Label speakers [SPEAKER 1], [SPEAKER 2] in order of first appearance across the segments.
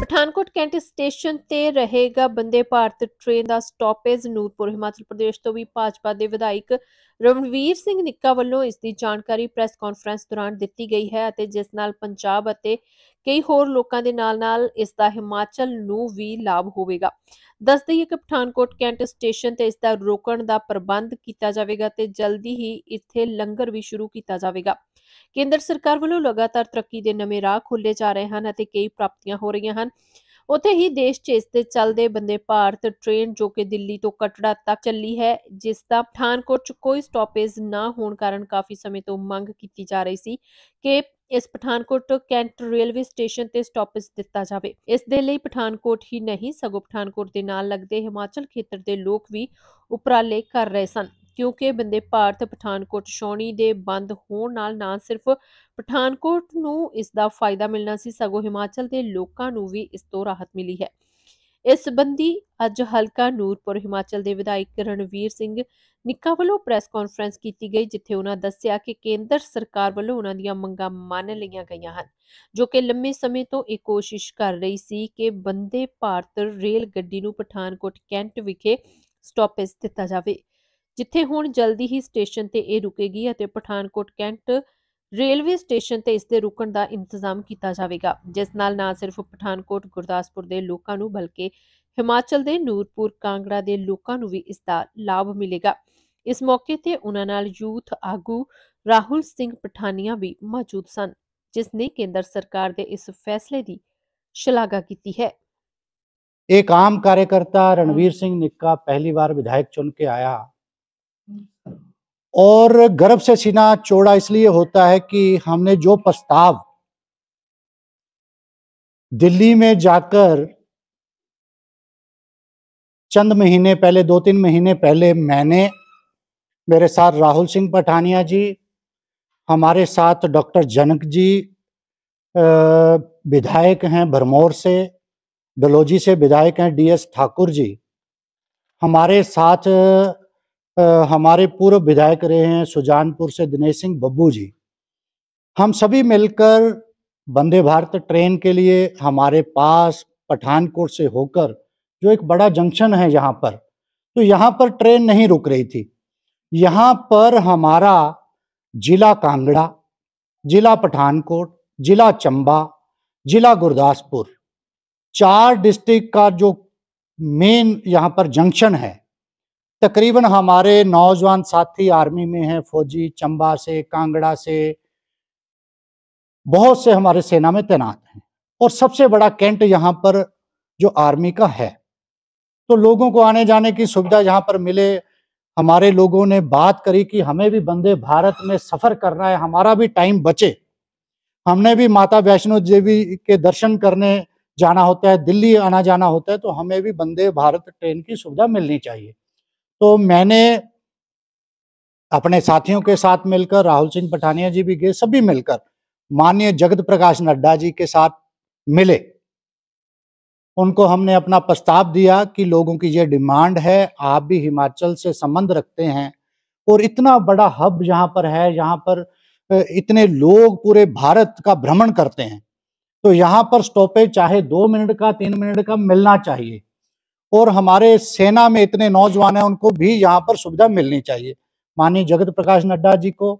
[SPEAKER 1] Pathankot cantt station ਤੇ ਰਹੇਗਾ Vande Bharat train ਦਾ ਸਟਾਪੇਜ ਨੂਰਪੁਰ ਹਿਮਾਚਲ ਪ੍ਰਦੇਸ਼ ਤੋਂ ਵੀ ਭਾਜਪਾ ਦੇ ਵਿਧਾਇਕ ਰਮਨਵੀਰ ਸਿੰਘ ਨਿੱਕਾ ਵੱਲੋਂ ਇਸ ਦੀ ਜਾਣਕਾਰੀ ਪ੍ਰੈਸ ਕਾਨਫਰੰਸ ਦੌਰਾਨ ਦਿੱਤੀ ਗਈ ਹੈ ਅਤੇ ਜਿਸ ਨਾਲ ਪੰਜਾਬ ਅਤੇ ਕਈ ਹੋਰ ਲੋਕਾਂ ਦੇ ਨਾਲ-ਨਾਲ ਇਸ ਦਾ ਹਿਮਾਚਲ ਨੂੰ ਵੀ ਲਾਭ ਹੋਵੇਗਾ ਦੱਸ ਦਈਏ ਕਿ ਪਠਾਨਕੋਟ ਕੈਂਟ ਸਟੇਸ਼ਨ ਤੇ ਇਸ ਦਾ ਰੋਕਣ ਦਾ ਪ੍ਰਬੰਧ ਕੀਤਾ ਜਾਵੇਗਾ ਤੇ ਜਲਦੀ ਹੀ ਇੱਥੇ ਲੰਗਰ ਵੀ ਸ਼ੁਰੂ ਕੀਤਾ ਜਾਵੇਗਾ ਕੇਂਦਰ ਸਰਕਾਰ ਵੱਲੋਂ ਲਗਾਤਾਰ ਤਰੱਕੀ ਦੇ ਨਵੇਂ ਰਾਹ ਖੁੱਲੇ ਜਾ ਰਹੇ ਹਨ ਅਤੇ ਕਈ ਪ੍ਰਾਪਤੀਆਂ ਹੋ ਰਹੀਆਂ ਹਨ ਉਥੇ ਹੀ ਦੇਸ਼ 'ਚ ਇਸ ਦੇ ਚੱਲਦੇ ਬੰਦੇ ਭਾਰਤ ਟ੍ਰੇਨ ਜੋ ਕਿ ਦਿੱਲੀ ਤੋਂ ਕਟੜਾ ਤੱਕ ਚੱਲੀ ਹੈ ਜਿਸ ਦਾ ਪਠਾਨਕੋਟ 'ਚ ਕੋਈ ਸਟਾਪੇਜ ਨਾ ਹੋਣ ਕਾਰਨ ਕਾਫੀ ਸਮੇਂ ਤੋਂ ਮੰਗ ਕੀਤੀ ਜਾ ਰਹੀ ਸੀ ਕਿ ਇਸ ਪਠਾਨਕੋਟ ਤੋਂ ਕੈਂਟ ਰੇਲਵੇ ਸਟੇਸ਼ਨ ਤੇ ਸਟਾਪੇਜ ਦਿੱਤਾ ਜਾਵੇ ਇਸ ਦੇ ਲਈ ਪਠਾਨਕੋਟ ਹੀ ਨਹੀਂ ਸਗੋਂ ਪਠਾਨਕੋਟ ਦੇ ਨਾਲ ਲੱਗਦੇ ਹਿਮਾਚਲ ਖੇਤਰ ਦੇ ਲੋਕ ਵੀ ਉਪਰਾਲੇ ਕਰ ਰਹੇ ਸਨ ਕਿਉਂਕਿ ਬੰਦੇ ਭਾਰਤ ਪਠਾਨਕੋਟ ਛੌਣੀ ਦੇ ਬੰਦ ਹੋਣ ਨਾਲ ਨਾ ਸਿਰਫ ਪਠਾਨਕੋਟ ਨੂੰ ਇਸ ਦਾ ਫਾਇਦਾ ਮਿਲਣਾ ਸੀ ਸਗੋਂ ਹਿਮਾਚਲ ਦੇ ਲੋਕਾਂ ਨੂੰ ਵੀ ਇਸ ਤੋਂ ਰਾਹਤ ਮਿਲੀ ਹੈ ਇਸ ਸੰਬੰਧੀ ਅੱਜ ਹਲਕਾ ਨੂਰਪੁਰ ਹਿਮਾਚਲ ਦੇ ਵਿਧਾਇਕ ਰਣਵੀਰ ਸਿੰਘ ਨਿੱਕਾ ਵੱਲੋਂ ਪ੍ਰੈਸ ਕਾਨਫਰੰਸ ਕੀਤੀ ਗਈ ਜਿੱਥੇ ਉਹਨਾਂ ਦੱਸਿਆ ਕਿ ਕੇਂਦਰ ਸਰਕਾਰ ਵੱਲੋਂ ਉਹਨਾਂ ਦੀਆਂ ਮੰਗਾਂ ਮੰਨ ਲਈਆਂ ਗਈਆਂ ਹਨ ਜੋ ਕਿ ਲੰਮੇ ਸਮੇਂ ਤੋਂ ਇਹ ਕੋਸ਼ਿਸ਼ ਕਰ ਰਹੀ ਸੀ ਕਿ ਬੰਦੇ ਭਾਰਤ ਰੇਲ ਗੱਡੀ ਨੂੰ ਪਠਾਨਕੋਟ ਕੈਂਟ ਵਿਖੇ ਸਟਾਪੇਜ ਦਿੱਤਾ ਜਾਵੇ ਜਿੱਥੇ ਹੁਣ ਜਲਦੀ ਹੀ ਸਟੇਸ਼ਨ ਤੇ ਇਹ ਰੁਕੇਗੀ ਅਤੇ ਪਠਾਨਕੋਟ ਕੈਂਟ ਰੇਲਵੇ ਸਟੇਸ਼ਨ ਤੇ ਇਸ ਦੇ ਰੁਕਣ ਦਾ ਇੰਤਜ਼ਾਮ ਕੀਤਾ ਜਾਵੇਗਾ ਜਿਸ ਨਾਲ ਨਾ ਸਿਰਫ ਪਠਾਨਕੋਟ ਗੁਰਦਾਸਪੁਰ ਦੇ ਲੋਕਾਂ ਨੂੰ ਬਲਕਿ ਹਿਮਾਚਲ ਦੇ ਨੂਰਪੁਰ ਕਾਂਗੜਾ ਦੇ ਲੋਕਾਂ ਨੂੰ ਵੀ ਇਸ ਦਾ ਲਾਭ ਮਿਲੇਗਾ ਇਸ ਮੌਕੇ ਤੇ ਉਹਨਾਂ ਨਾਲ ਯੂਥ ਆਗੂ ਰਾਹੁਲ ਸਿੰਘ ਪਠਾਨੀਆ ਵੀ ਮੌਜੂਦ ਸਨ ਜਿਸ ਨੇ ਕੇਂਦਰ ਸਰਕਾਰ ਦੇ ਇਸ ਫੈਸਲੇ ਦੀ ਸ਼ਲਾਘਾ ਕੀਤੀ ਹੈ
[SPEAKER 2] ਇੱਕ ਆਮ ਕਾਰਜਕਰਤਾ ਰਣਵੀਰ ਸਿੰਘ ਨਿੱਕਾ ਪਹਿਲੀ ਵਾਰ ਵਿਧਾਇਕ ਚੁਣ ਕੇ ਆਇਆ और गर्भ से सीना चौड़ा इसलिए होता है कि हमने जो प्रस्ताव दिल्ली में जाकर चंद महीने पहले दो तीन महीने पहले मैंने मेरे साथ राहुल सिंह पठानिया जी हमारे साथ डॉक्टर जनक जी विधायक हैं भरमौर से डलोजी से विधायक हैं डीएस ठाकुर जी हमारे साथ हमारे पूर्व विधायक रहे हैं सुजानपुर से दिनेश सिंह बब्बू जी हम सभी मिलकर वंदे भारत ट्रेन के लिए हमारे पास पठानकोट से होकर जो एक बड़ा जंक्शन है यहाँ पर तो यहाँ पर ट्रेन नहीं रुक रही थी यहाँ पर हमारा जिला कांगड़ा जिला पठानकोट जिला चंबा जिला गुरदासपुर चार डिस्ट्रिक्ट का जो मेन यहाँ पर जंक्शन है तकरीबन हमारे नौजवान साथी आर्मी में हैं फौजी चंबा से कांगड़ा से बहुत से हमारे सेना में तैनात हैं और सबसे बड़ा कैंट यहाँ पर जो आर्मी का है तो लोगों को आने जाने की सुविधा यहाँ पर मिले हमारे लोगों ने बात करी कि हमें भी बंदे भारत में सफर करना है हमारा भी टाइम बचे हमने भी माता वैष्णो देवी के दर्शन करने जाना होता है दिल्ली आना जाना होता है तो हमें भी बंदे भारत ट्रेन की सुविधा मिलनी चाहिए तो मैंने अपने साथियों के साथ मिलकर राहुल सिंह पठानिया जी भी गए सभी मिलकर माननीय जगत प्रकाश नड्डा जी के साथ मिले उनको हमने अपना प्रस्ताव दिया कि लोगों की ये डिमांड है आप भी हिमाचल से संबंध रखते हैं और इतना बड़ा हब यहाँ पर है यहाँ पर इतने लोग पूरे भारत का भ्रमण करते हैं तो यहाँ पर स्टॉपेज चाहे दो मिनट का तीन मिनट का मिलना चाहिए और हमारे सेना में इतने नौजवान हैं उनको भी यहाँ पर सुविधा मिलनी चाहिए माननीय जगत प्रकाश नड्डा जी को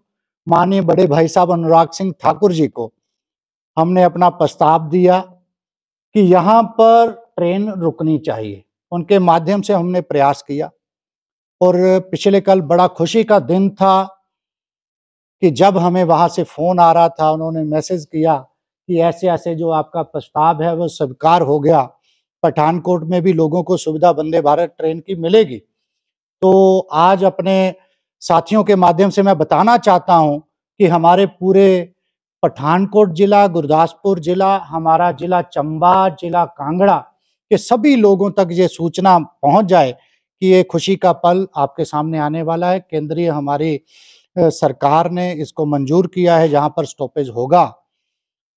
[SPEAKER 2] माननीय बड़े भाई साहब अनुराग सिंह ठाकुर जी को हमने अपना प्रस्ताव दिया कि यहाँ पर ट्रेन रुकनी चाहिए उनके माध्यम से हमने प्रयास किया और पिछले कल बड़ा खुशी का दिन था कि जब हमें वहां से फ़ोन आ रहा था उन्होंने मैसेज किया कि ऐसे ऐसे जो आपका प्रस्ताव है वो स्वीकार हो गया पठानकोट में भी लोगों को सुविधा वंदे भारत ट्रेन की मिलेगी तो आज अपने साथियों के माध्यम से मैं बताना चाहता हूं कि हमारे पूरे पठानकोट जिला गुरदासपुर जिला हमारा जिला चंबा जिला कांगड़ा के सभी लोगों तक ये सूचना पहुंच जाए कि ये खुशी का पल आपके सामने आने वाला है केंद्रीय हमारी सरकार ने इसको मंजूर किया है जहां पर स्टॉपेज होगा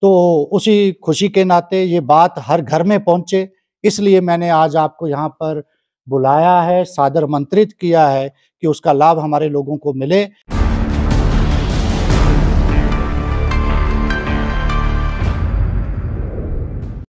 [SPEAKER 2] तो उसी खुशी के नाते ये बात हर घर में पहुंचे इसलिए मैंने आज आपको यहाँ पर बुलाया है सादर मंत्रित किया है कि उसका लाभ हमारे लोगों को मिले